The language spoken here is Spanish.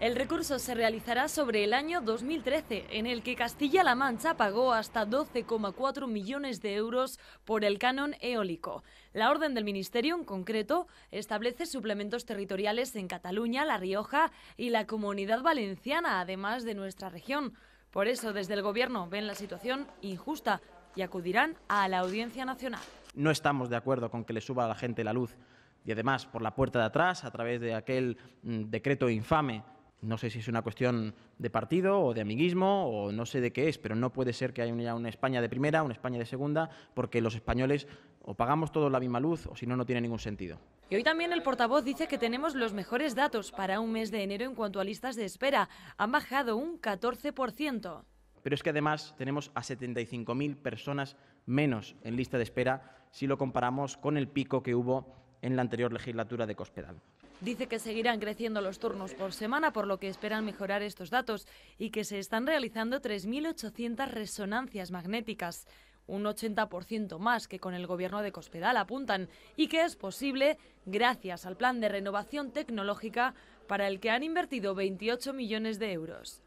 El recurso se realizará sobre el año 2013, en el que Castilla-La Mancha pagó hasta 12,4 millones de euros por el canon eólico. La orden del Ministerio, en concreto, establece suplementos territoriales en Cataluña, La Rioja y la Comunidad Valenciana, además de nuestra región. Por eso, desde el Gobierno ven la situación injusta y acudirán a la Audiencia Nacional. No estamos de acuerdo con que le suba a la gente la luz y además por la puerta de atrás, a través de aquel mm, decreto infame no sé si es una cuestión de partido o de amiguismo o no sé de qué es, pero no puede ser que haya una, España de primera, una España de segunda, porque los españoles o pagamos todos la misma luz o si no, no tiene ningún sentido. Y hoy también el portavoz dice que tenemos los mejores datos para un mes de enero en cuanto a listas de espera. Han bajado un 14%. Pero es que además tenemos a 75.000 personas menos en lista de espera si lo comparamos con el pico que hubo en la anterior legislatura de Cospedal. Dice que seguirán creciendo los turnos por semana, por lo que esperan mejorar estos datos y que se están realizando 3.800 resonancias magnéticas un 80% más que con el gobierno de Cospedal apuntan y que es posible gracias al plan de renovación tecnológica para el que han invertido 28 millones de euros.